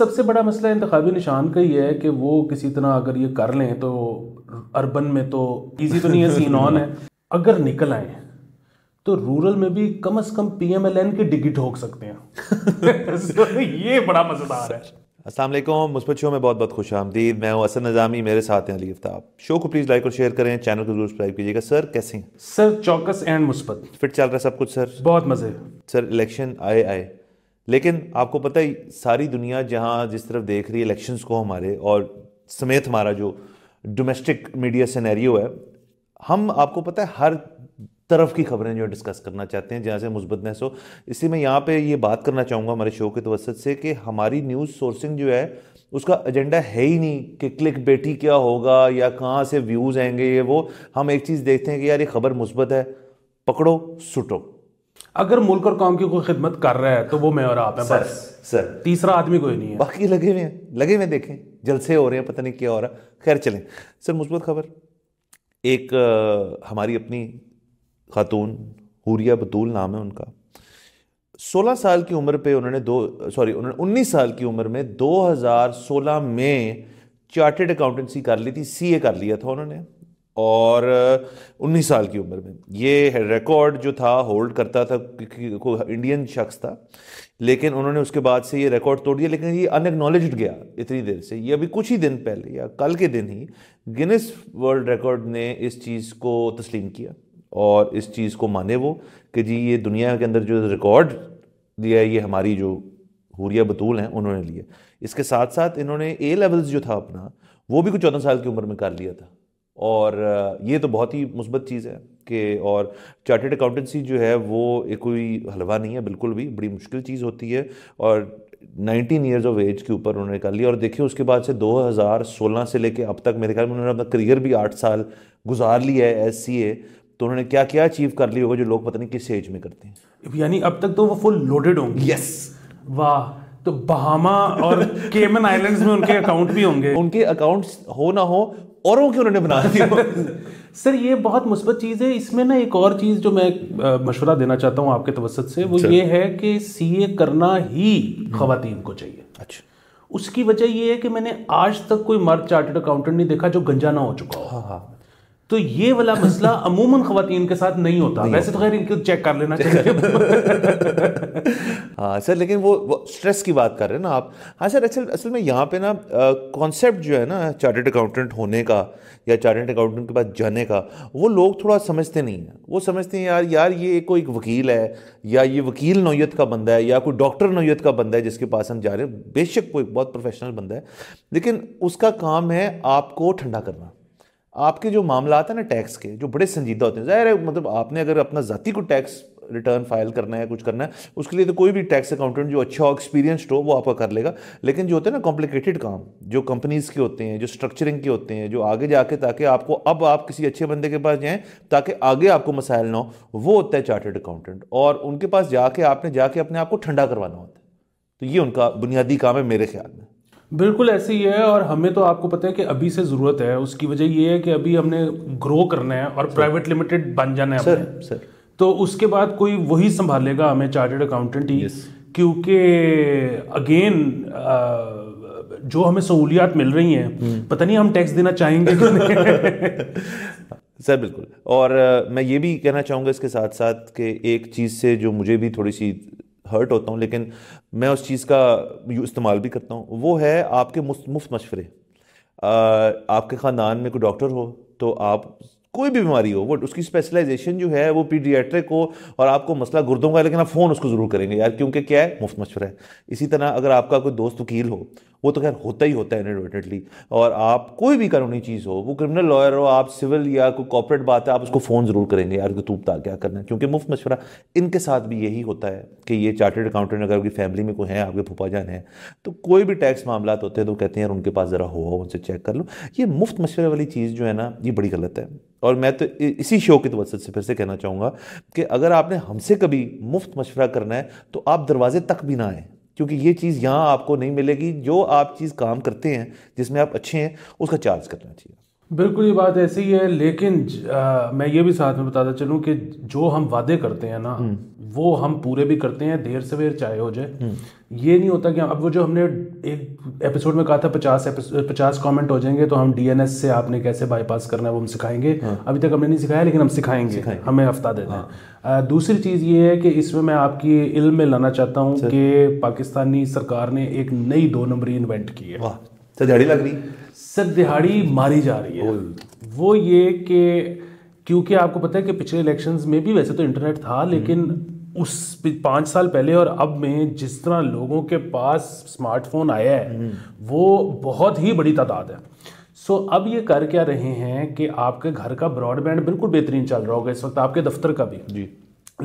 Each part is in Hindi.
सबसे बड़ा मसला इंतबी निशान का ही है कि वो किसी तरह अगर ये कर लें तो अर्बन में तो ईजी तो नहीं है सीन ऑन है अगर निकल आए तो रूरल में भी कम अज कम पी एम एल एन की डिग्री ठोक सकते हैं तो ये बड़ा मजेदार है असल मुस्बत शो में बहुत बहुत खुश आमदीद मैं हूँ असल नज़ामी मेरे साथ हैं अली आफ्ताब शो को प्लीज़ लाइक और शेयर करें चैनल को जरूर सब्सक्राइब कीजिएगा सर कैसे हैं सर चौकस एंड मुस्बत फिट चल रहा है सब कुछ सर बहुत मज़े सर इलेक्शन आए आए लेकिन आपको पता ही सारी दुनिया जहां जिस तरफ देख रही है इलेक्शंस को हमारे और समेत हमारा जो डोमेस्टिक मीडिया सिनेरियो है हम आपको पता है हर तरफ की खबरें जो डिस्कस करना चाहते हैं जहाँ से मुस्बत नहस हो इसलिए मैं यहाँ पे ये बात करना चाहूँगा हमारे शो के तवसत से कि हमारी न्यूज़ सोर्सिंग जो है उसका एजेंडा है ही नहीं कि क्लिक बेटी क्या होगा या कहाँ से व्यूज़ आएंगे ये वो हम एक चीज़ देखते हैं कि यार ये खबर मुस्बत है पकड़ो सुटो अगर मुल्क और कौम की कोई खिदमत कर रहा है तो वो मैं और आप हैं सर सर तीसरा आदमी कोई नहीं है बाकी लगे हुए हैं लगे हुए देखें जलसे हो रहे हैं पता नहीं क्या हो रहा खैर चलें सर मुस्बत खबर एक आ, हमारी अपनी खातून हुरिया बतूल नाम है उनका 16 साल की उम्र पे उन्होंने दो सॉरी उन्होंने 19 साल की उम्र में 2016 में चार्टेड अकाउंटेंसी कर ली थी सीए कर लिया था उन्होंने और 19 साल की उम्र में ये रिकॉर्ड जो था होल्ड करता था इंडियन शख्स था लेकिन उन्होंने उसके बाद से ये रिकॉर्ड तोड़ दिया लेकिन ये अनएक्नोलेज गया इतनी देर से ये अभी कुछ ही दिन पहले या कल के दिन ही गिनेस वर्ल्ड रिकॉर्ड ने इस चीज़ को तस्लीम किया और इस चीज़ को माने वो कि जी ये दुनिया के अंदर जो रिकॉर्ड दिया ये हमारी जो हुरिया बतूल हैं उन्होंने लिए इसके साथ साथ इन्होंने ए लेवल्स जो था अपना वो भी कुछ चौदह साल की उम्र में कर लिया था और ये तो बहुत ही मुस्बत चीज़ है कि और चार्टेड अकाउंटेंसी जो है वो एक कोई हलवा नहीं है बिल्कुल भी बड़ी मुश्किल चीज़ होती है और 19 ईयर्स ऑफ एज के ऊपर उन्होंने कर लिया और देखिए उसके बाद से 2016 से लेके अब तक मेरे ख्याल में उन्होंने अपना करियर भी आठ साल गुजार लिया है एस सी तो उन्होंने क्या क्या अचीव कर लिया होगा जो लोग पता नहीं किस एज में करते हैं यानी अब तक तो वो फुल लोडेड होंगे यस वाह तो बहामा और केमन आइलैंड्स में उनके अकाउंट भी होंगे उनके अकाउंट्स हो ना हो वो क्यों उन्होंने बना दिया सर ये बहुत मुस्बत चीज़ है इसमें ना एक और चीज़ जो मैं मशवरा देना चाहता हूँ आपके तवसत से वो ये है कि ए करना ही हम्म। खातन को चाहिए अच्छा उसकी वजह ये है कि मैंने आज तक कोई मर्द चार्टर्ड अकाउंटेंट नहीं देखा जो गंजा ना हो चुका हो हाँ हाँ तो ये वाला मसला अमूमन खातन के साथ नहीं होता नहीं वैसे तो खैर इनको चेक कर लेना चाहिए हाँ सर लेकिन वो, वो स्ट्रेस की बात कर रहे हैं ना आप हाँ सर असल असल में यहाँ पे ना कॉन्सेप्ट जो है ना चार्टेड अकाउंटेंट होने का या चार्टेड अकाउंटेंट के पास जाने का वो लोग थोड़ा समझते नहीं हैं वो समझते हैं यार यार ये कोई वकील है या ये वकील नौीयत का बंदा है या कोई डॉक्टर नौीयत का बंदा है जिसके पास हम जा रहे हैं बेशक कोई बहुत प्रोफेशनल बंदा है लेकिन उसका काम है आपको ठंडा करना आपके जो मामला आते हैं ना टैक्स के जो बड़े संजीदा होते हैं जाहिर है मतलब आपने अगर अपना ज़ाती को टैक्स रिटर्न फाइल करना है कुछ करना है उसके लिए तो कोई भी टैक्स अकाउंटेंट जो अच्छा हो एक्सपीरियंस्ड हो वो आपका कर लेगा लेकिन जो होते हैं ना कॉम्प्लिकेटेड काम जो कंपनीज़ के होते हैं जो स्ट्रक्चरिंग के होते हैं जो आगे जाके ताकि आपको अब आप किसी अच्छे बंदे के पास जाएँ ताकि आगे आपको मसाइल ना हो वो होता है चार्टर्ड अकाउंटेंट और उनके पास जाके आपने जाके अपने आप को ठंडा करवाना होता है तो ये उनका बुनियादी काम है मेरे ख्याल में बिल्कुल ऐसे ही है और हमें तो आपको पता है कि अभी से ज़रूरत है उसकी वजह ये है कि अभी हमने ग्रो करना है और प्राइवेट लिमिटेड बन जाना है सर सर तो उसके बाद कोई वही संभालेगा हमें चार्टेड अकाउंटेंट ही क्योंकि अगेन जो हमें सहूलियात मिल रही हैं हम्म। पता नहीं हम टैक्स देना चाहेंगे सर बिल्कुल और मैं ये भी कहना चाहूँगा इसके साथ साथ कि एक चीज़ से जो मुझे भी थोड़ी सी हर्ट होता हूँ लेकिन मैं उस चीज़ का इस्तेमाल भी करता हूँ वो है आपके मुफ्त मशवरे आपके ख़ानदान में कोई डॉक्टर हो तो आप कोई भी बीमारी हो वो उसकी स्पेशलाइजेशन जो है वो पीडियाट्रिक हो और आपको मसला गुर्दों का लेकिन आप फ़ोन उसको ज़रूर करेंगे यार क्योंकि क्या है मुफ्त मशवरा है इसी तरह अगर आपका कोई दोस्त वकील हो वो तो खैर होता ही होता है इनडवर्टेंटली और आप कोई भी कानूनी चीज़ हो वो क्रिमिनल लॉयर हो आप सिविल या कोई कॉपरेट बात है आप उसको फ़ोन ज़रूर करेंगे यार कि तू क्या करना है क्योंकि मुफ्त मशवरा इनके साथ भी यही होता है कि ये चार्टेड अकाउंटेंट अगर आपकी फैमिली में कोई है आपके फूफा जान है तो कोई भी टैक्स मामला होते हैं तो कहते हैं यार उनके पास ज़रा हुआ उनसे चेक कर लो ये मुफ्त मशवरे वाली चीज़ जो है ना ये बड़ी गलत है और मैं तो इसी शो की तवसत से फिर से कहना चाहूँगा कि अगर आपने हमसे कभी मुफ्त मशवरा करना है तो आप दरवाजे तक भी ना आएँ क्योंकि ये चीज़ यहाँ आपको नहीं मिलेगी जो आप चीज़ काम करते हैं जिसमें आप अच्छे हैं उसका चार्ज करना चाहिए बिल्कुल ये बात ऐसी ही है लेकिन आ, मैं ये भी साथ में बताता चलूं कि जो हम वादे करते हैं ना हम्म। वो हम पूरे भी करते हैं देर सवेर चाहे हो जाए हम्म। ये नहीं होता कि अब वो जो हमने एक एपिसोड में कहा था पचास पचास कमेंट हो जाएंगे तो हम डीएनएस से आपने कैसे बाईपास करना है वो हम सिखाएंगे हाँ। अभी तक हमने नहीं सिखाया लेकिन हम सिखाएंगे, सिखाएंगे। हमें हफ्ता देना हाँ। दूसरी चीज़ ये है कि इसमें मैं आपकी इल्म में लाना चाहता हूँ कि पाकिस्तानी सरकार ने एक नई दो नंबरी इन्वेंट की है सर तो दिहाड़ी लग रही सर दिहाड़ी मारी जा रही है वो ये कि क्योंकि आपको पता है कि पिछले इलेक्शंस में भी वैसे तो इंटरनेट था हम्म। लेकिन उस पाँच साल पहले और अब में जिस तरह लोगों के पास स्मार्टफोन आया है हम्म। वो बहुत ही बड़ी तादाद है सो अब ये कर क्या रहे हैं कि आपके घर का ब्रॉडबैंड बिल्कुल बेहतरीन चल रहा होगा इस वक्त आपके दफ्तर का भी जी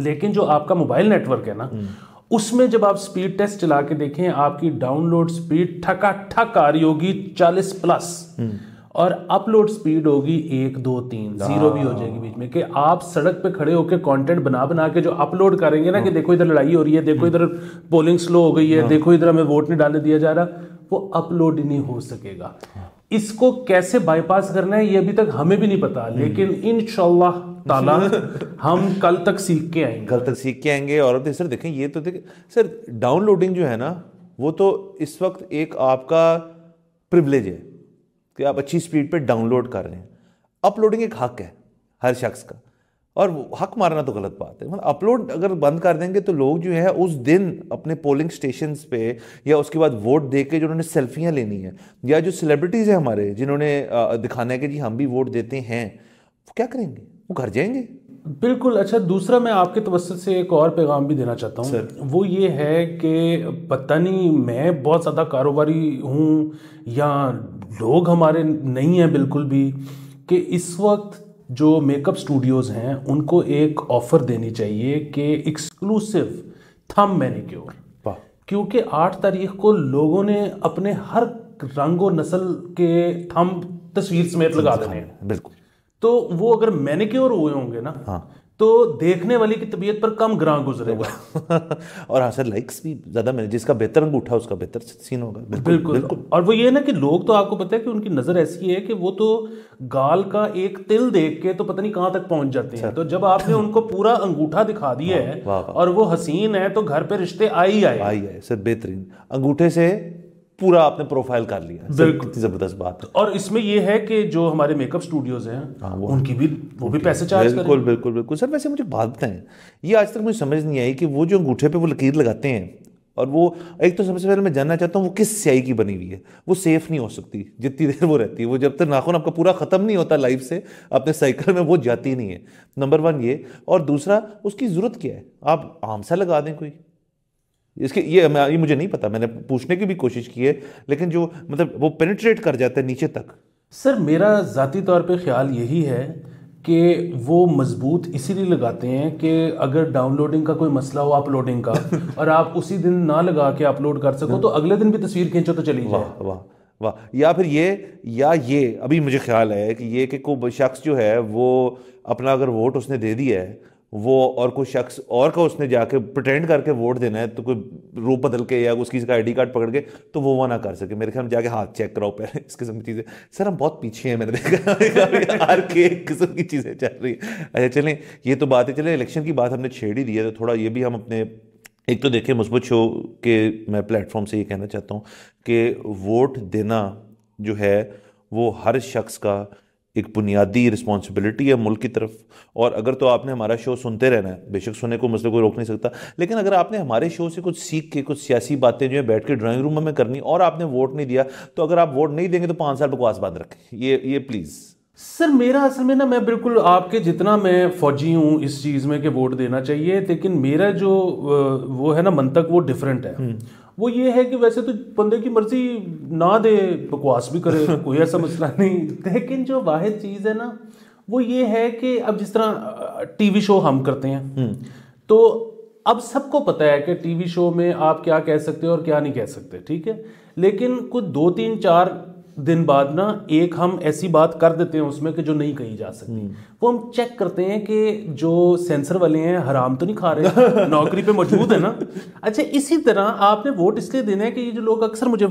लेकिन जो आपका मोबाइल नेटवर्क है ना हम्म। उसमें जब आप स्पीड टेस्ट चला के देखें आपकी डाउनलोड स्पीड ठका ठक आ रही होगी चालीस प्लस हम्म। और अपलोड स्पीड होगी एक दो तीन जीरो भी हो हाँ। जाएगी बीच में कि आप सड़क पे खड़े होकर कंटेंट बना बना के जो अपलोड करेंगे ना कि हाँ। देखो इधर लड़ाई हो रही है देखो हम्म। इधर पोलिंग स्लो हो गई है हाँ। देखो इधर हमें वोट नहीं डालने दिया जा रहा वो अपलोड नहीं हो सकेगा इसको कैसे बाईपास करना है ये अभी तक हमें भी नहीं पता हम्म। लेकिन इन ताला हम कल तक सीख के आएंगे कल तक सीख के आएंगे और सर देखें ये तो देखें सर डाउनलोडिंग जो है ना वो तो इस वक्त एक आपका प्रिवलेज है कि आप अच्छी स्पीड पर डाउनलोड कर रहे हैं अपलोडिंग एक हक है हर शख्स का और हक मारना तो गलत बात है मतलब अपलोड अगर बंद कर देंगे तो लोग जो है उस दिन अपने पोलिंग स्टेशन पे या उसके बाद वोट दे के जो उन्होंने सेल्फियाँ लेनी है या जो सेलिब्रिटीज़ हैं हमारे जिन्होंने दिखाना है कि जी हम भी वोट देते हैं वो क्या करेंगे वो घर जाएंगे बिल्कुल अच्छा दूसरा मैं आपके तवस्त से एक और पैगाम भी देना चाहता हूँ वो ये है कि पता नहीं मैं बहुत ज़्यादा कारोबारी हूँ या लोग हमारे नहीं हैं बिल्कुल भी कि इस वक्त जो मेकअप स्टूडियोज़ हैं उनको एक ऑफ़र देनी चाहिए कि एक्सक्लूसिव थम मैनिक्योर क्योंकि आठ तारीख को लोगों ने अपने हर रंग और नस्ल के थम तस्वीर समेत लगा देने हैं बिल्कुल तो वो अगर मैंने की हुए होंगे ना हाँ तो देखने वाली की तबीयत पर कम ग्रां गुजरेगा और हाँ सर लाइक्स भी ज़्यादा मैंने जिसका बेहतर अंग उठा उसका बेहतर सीन होगा बिल्कुल, बिल्कुल बिल्कुल और वो ये ना कि लोग तो आपको पता है कि उनकी नज़र ऐसी है कि वो तो गाल का एक तिल देख के तो पता नहीं कहां तक पहुंच जाते हैं अच्छा। तो जब आपने उनको पूरा अंगूठा दिखा दिया हाँ, है और वो हसीन है तो घर पे रिश्ते आ ही आए आई आए सर बेहतरीन अंगूठे से पूरा आपने प्रोफाइल कर लिया कितनी जबरदस्त बात है और इसमें यह है कि जो हमारे मेकअप स्टूडियोज हैं हाँ, वो उनकी भी वो भी पैसे चार्ज बिल्कुल बिल्कुल बिल्कुल सर वैसे मुझे बात बताएं ये आज तक मुझे समझ नहीं आई कि वो जो अंगूठे पे वो लकीर लगाते हैं और वो एक तो सबसे पहले मैं जानना चाहता हूँ वो किस स्याही की बनी हुई है वो सेफ नहीं हो सकती जितनी देर वो रहती है वो जब तक नाखून आपका पूरा ख़त्म नहीं होता लाइफ से अपने साइकिल में वो जाती नहीं है नंबर वन ये और दूसरा उसकी ज़रूरत क्या है आप आमसा लगा दें कोई इसके ये ये मुझे नहीं पता मैंने पूछने की भी कोशिश की है लेकिन जो मतलब वो पेनिट्रेट कर जाता है नीचे तक सर मेरा ज़ाती तौर पे ख्याल यही है कि वो मजबूत इसीलिए लगाते हैं कि अगर डाउनलोडिंग का कोई मसला हो अपलोडिंग का और आप उसी दिन ना लगा के अपलोड कर सको तो अगले दिन भी तस्वीर खींचो तो चली वाह वाह वाह या फिर ये या ये अभी मुझे ख्याल है कि ये कि कोई शख्स जो है वो अपना अगर वोट उसने दे दिया है वो और कोई शख्स और का उसने जाके प्रटेंड करके वोट देना है तो कोई रूप बदल के या उसकी का डी कार्ड पकड़ के तो वो वह ना कर सके मेरे ख्याल में जाके हाथ चेक कराओ पहले इस किस्म की चीज़ें सर हम बहुत पीछे हैं मैंने देखा हर के एक किस्म की चीज़ें चल रही है अच्छा चलें ये तो बात है चले इलेक्शन की बात हमने छेड़ ही दी है तो थोड़ा ये भी हम अपने एक तो देखिए मुस्बत शो के मैं प्लेटफॉर्म से ये कहना चाहता हूँ कि वोट देना जो है वो हर शख्स का एक बुनियादी रिस्पॉन्सिबिलिटी है मुल्क की तरफ और अगर तो आपने हमारा शो सुनते रहना है बेशक सुनने को मसले को रोक नहीं सकता लेकिन अगर आपने हमारे शो से कुछ सीख के कुछ सियासी बातें जो है बैठ के ड्राइंग रूम में करनी और आपने वोट नहीं दिया तो अगर आप वोट नहीं देंगे तो पाँच साल बकवास बांध रखें ये ये प्लीज़ सर मेरा असल में ना मैं बिल्कुल आपके जितना मैं फौजी हूँ इस चीज़ में कि वोट देना चाहिए लेकिन मेरा जो वो है ना मंतक वो डिफरेंट है हम्म। वो ये है कि वैसे तो बंदे की मर्जी ना दे बकवास भी करे कोई ऐसा मसला नहीं लेकिन जो वाहिद चीज़ है ना वो ये है कि अब जिस तरह टीवी शो हम करते हैं हम्म। तो अब सबको पता है कि टीवी शो में आप क्या कह सकते हो और क्या नहीं कह सकते ठीक है लेकिन कुछ दो तीन चार दिन बाद ना एक हम ऐसी बात कर देते हैं उसमें कि जो नहीं कही जा सकती हम्म। वो हम चेक करते हैं कि जो सेंसर वाले हैं हराम तो नहीं खा रहे नौकरी पे मौजूद है ना अच्छा इसी तरह आपने वोट इसलिए देना है कि ये जो लोग अक्सर मुझे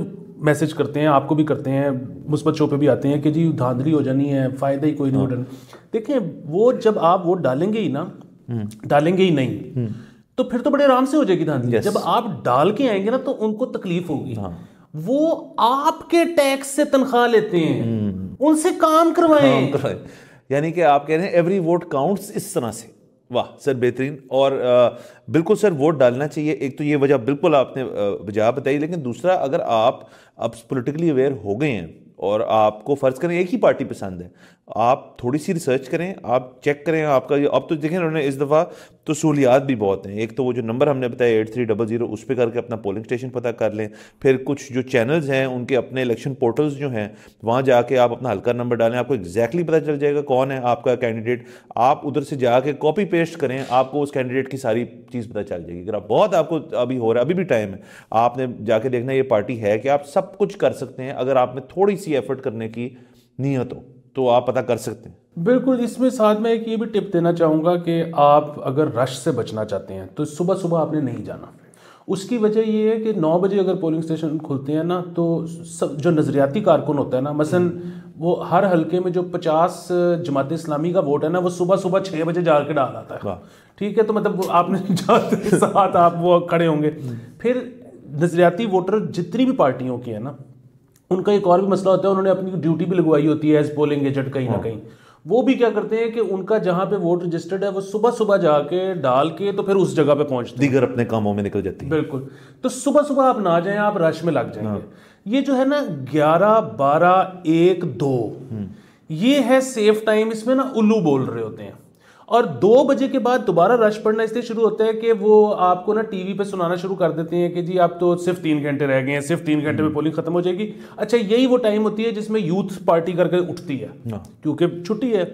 मैसेज करते हैं आपको भी करते हैं मुस्बत शो पे भी आते हैं कि जी धांधली हो जानी है फ़ायदा ही कोई नहीं हाँ। उठन देखें वो जब आप वोट डालेंगे ही ना हम्म। डालेंगे ही नहीं हम्म। तो फिर तो बड़े आराम से हो जाएगी धांधली जब आप डाल के आएंगे ना तो उनको तकलीफ होगी हाँ। वो आपके टैक्स से तनख्वाह लेते हैं हम्म। उनसे काम करवाएं यानी कि आप कह रहे हैं एवरी वोट काउंट्स इस तरह से वाह सर बेहतरीन और आ, बिल्कुल सर वोट डालना चाहिए एक तो ये वजह बिल्कुल आपने वजह बताई लेकिन दूसरा अगर आप अब पॉलिटिकली अवेयर हो गए हैं और आपको फ़र्ज़ करें एक ही पार्टी पसंद है आप थोड़ी सी रिसर्च करें आप चेक करें आपका ये अब तो देखें उन्होंने इस दफ़ा तो सहूलियात भी बहुत हैं एक तो वो जो नंबर हमने बताया एट थ्री डबल ज़ीरो उस पर करके अपना पोलिंग स्टेशन पता कर लें फिर कुछ जो चैनल्स हैं उनके अपने इलेक्शन पोर्टल्स जो हैं वहाँ जाके आप अपना हल्का नंबर डालें आपको एग्जैक्टली पता चल जाएगा कौन है आपका कैंडिडेट आप उधर से जाके कॉपी पेस्ट करें आपको उस कैंडिडेट की सारी चीज़ पता चल जाएगी अगर आप बहुत आपको अभी हो रहा है अभी भी टाइम है आपने जाके देखना ये पार्टी है कि आप सब कुछ कर सकते हैं अगर आप में थोड़ी सी एफर्ट करने की नीयत हो तो आप पता कर सकते हैं बिल्कुल इसमें साथ में एक ये भी टिप देना चाहूँगा कि आप अगर रश से बचना चाहते हैं तो सुबह सुबह आपने नहीं जाना उसकी वजह ये है कि नौ बजे अगर पोलिंग स्टेशन खुलते हैं ना तो सब जो नज़रियाती कारकुन होता है ना मसलन वो हर हलके में जो पचास जमात इस्लामी का वोट है ना वो सुबह सुबह छः बजे जा कर डाल आता है ठीक है तो मतलब आपने जाते साथ आप वो खड़े होंगे फिर नज़रियाती वोटर जितनी भी पार्टियों की है ना उनका एक और भी मसला होता है उन्होंने अपनी ड्यूटी भी लगवाई होती है एज पोलिंग एजेंट कहीं ना हाँ। कहीं वो भी क्या करते हैं कि उनका जहाँ पे वोट रजिस्टर्ड है वो सुबह सुबह जाके डाल के तो फिर उस जगह पे पहुँचते दीगर अपने कामों में निकल जाती है बिल्कुल तो सुबह सुबह आप ना जाए आप रश में लग जाएंगे हाँ। ये जो है ना ग्यारह बारह एक दो हम्म। ये है सेफ टाइम इसमें ना उल्लू बोल रहे होते हैं और दो बजे के बाद दोबारा रश पड़ना इसलिए शुरू होता है कि वो आपको ना टीवी पे सुनाना शुरू कर देते हैं कि जी आप तो सिर्फ तीन घंटे रह गए हैं सिर्फ तीन घंटे में हम्म। पोलिंग खत्म हो जाएगी अच्छा यही वो टाइम होती है जिसमें यूथ पार्टी करके उठती है हाँ। क्योंकि छुट्टी है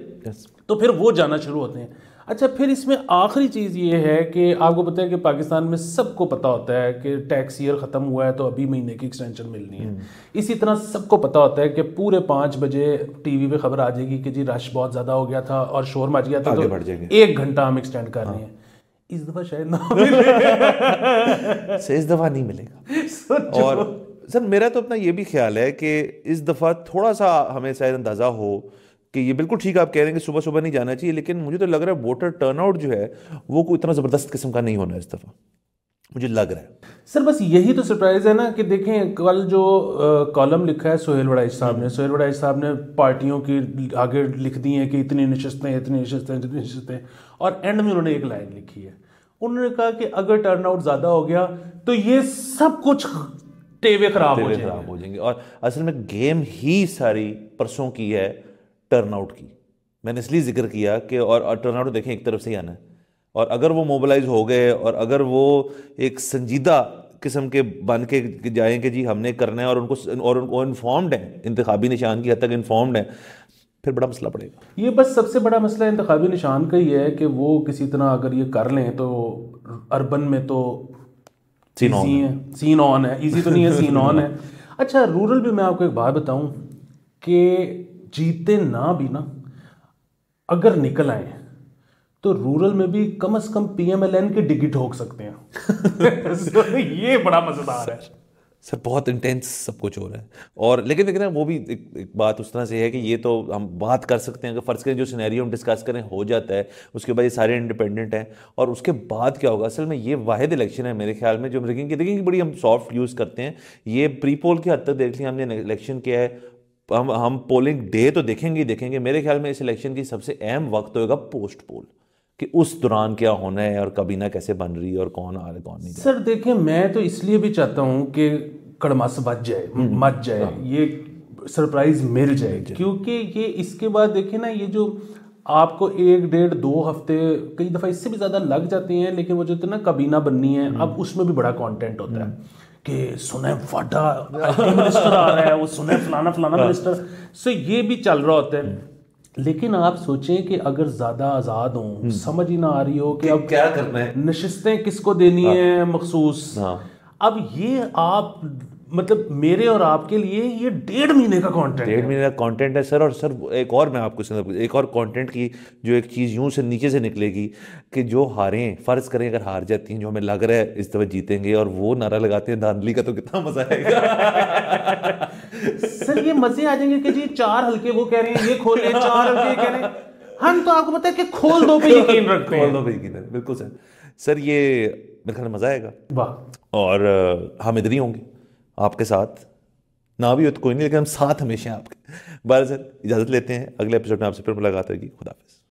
तो फिर वो जाना शुरू होते हैं अच्छा फिर इसमें आखिरी चीज़ ये है कि आपको पता है कि पाकिस्तान में सबको पता होता है कि टैक्स ईयर ख़त्म हुआ है तो अभी महीने की एक्सटेंशन मिलनी है हम्म। इसी तरह सबको पता होता है कि पूरे पाँच बजे टीवी पे खबर आ जाएगी कि जी रश बहुत ज़्यादा हो गया था और शोर मच गया था तो एक घंटा हम एक्सटेंड कर रहे हैं हाँ। इस दफ़ा शायद ना इस दफ़ा नहीं मिलेगा और सर मेरा तो अपना ये भी ख्याल है कि इस दफ़ा थोड़ा सा हमें शायद अंदाज़ा हो कि ये बिल्कुल ठीक आप कह रहे हैं कि सुबह सुबह नहीं जाना चाहिए लेकिन मुझे तो लग रहा है वोटर टर्नआउट जो है वो कोई इतना ज़बरदस्त किस्म का नहीं होना इस दफ़ा मुझे लग रहा है सर बस यही तो सरप्राइज है ना कि देखें कल जो कॉलम लिखा है सोहेल वड़ाई साहब ने सोहेल वड़ाई साहब ने पार्टियों की आगे लिख दी है कि इतनी नशस्तें इतनी नशस्तें इतनी नशस्तें और एंड में उन्होंने एक लाइन लिखी है उन्होंने कहा कि अगर टर्नआउट ज़्यादा हो गया तो ये सब कुछ टेवे खराब हो जाएंगे खराब हो जाएंगे और असल में गेम ही सारी परसों की है टर्नआउट की मैंने इसलिए जिक्र किया कि और, टर्नआउट तो देखें एक तरफ से ही आना है और अगर वो मोबलाइज हो गए और अगर वो एक संजीदा किस्म के बन के जाएँ कि जी हमने करना है और उनको और उनको इन्फॉर्म्ड हैं इंतबी निशान की हद तक इन्फॉर्म्ड हैं फिर बड़ा मसला पड़ेगा ये बस सबसे बड़ा मसला इंतबी निशान का ही है कि वो किसी तरह अगर ये कर लें तो अर्बन में तो सीन ऑन है सीन ऑन है ईजी तो नहीं है सीन ऑन है अच्छा रूरल भी मैं आपको एक बात बताऊँ कि जीते ना भी ना अगर निकल आए तो रूरल में भी कम से कम पीएमएलएन के डिग्री ठोक सकते हैं so, तो ये बड़ा मजेदार है सर बहुत इंटेंस सब कुछ हो रहा है और लेकिन लेकिन वो भी एक, एक बात उस तरह से है कि ये तो हम बात कर सकते हैं अगर फ़र्ज़ करें जो सिनेरियो हम डिस्कस करें हो जाता है उसके बाद ये सारे इंडिपेंडेंट हैं और उसके बाद क्या होगा असल में ये वाद इलेक्शन है मेरे ख्याल में जो हम देखेंगे देखेंगे बड़ी हम सॉफ्ट यूज़ करते हैं ये प्री पोल की हद तक देख लिया हमने इलेक्शन किया है हम हम पोलिंग डे तो देखेंगे देखेंगे मेरे ख्याल में इस इलेक्शन की सबसे अहम वक्त तो होगा पोस्ट पोल कि उस दौरान क्या होना है और कबीना कैसे बन रही है और कौन आ रहा है कौन नहीं सर देखें मैं तो इसलिए भी चाहता हूँ कि कड़मास बच जाए हम्म, हम्म, मच जाए हाँ। ये सरप्राइज मिल जाए क्योंकि ये इसके बाद देखिए ना ये जो आपको एक डेढ़ दो हफ्ते कई दफ़ा इससे भी ज़्यादा लग जाते हैं लेकिन वो जो ना कबीना बननी है हम्म। अब उसमें भी बड़ा कंटेंट होता है हम्म। कि सुने फटा मिनिस्टर आ रहा है वो सुने फलाना फलाना मिनिस्टर हाँ। सो ये भी चल रहा होता है हम्म। लेकिन आप सोचें कि अगर ज़्यादा आज़ाद हों समझ ही ना आ रही हो कि अब क्या करना है नशिस्तें किसको देनी हाँ। है मखसूस हाँ। अब ये आप मतलब मेरे और आपके लिए ये डेढ़ महीने का कंटेंट डेढ़ महीने का कंटेंट है सर और सर एक और मैं आपको सुना एक और कंटेंट की जो एक चीज़ यूं से नीचे से निकलेगी कि जो हारें फ़र्ज़ करें अगर हार जाती हैं जो हमें लग रहा है इस तरह जीतेंगे और वो नारा लगाते हैं धांधली का तो कितना मज़ा आएगा सर ये मज़े आ जाएंगे कि जी चार हल्के वो कह रहे हैं ये खोले चार हल्के कह रहे हैं हम तो आपको पता है कि खोल दो पे यकीन रखते हैं खोल दो पे यकीन बिल्कुल सर सर ये मेरे ख्याल मज़ा आएगा वाह और हम इधर ही होंगे आपके साथ ना भी हो तो कोई नहीं लेकिन हम साथ हमेशा आपके बारह सर इजाज़त लेते हैं अगले एपिसोड में आपसे फिर मुलाकात होगी खुदाफिज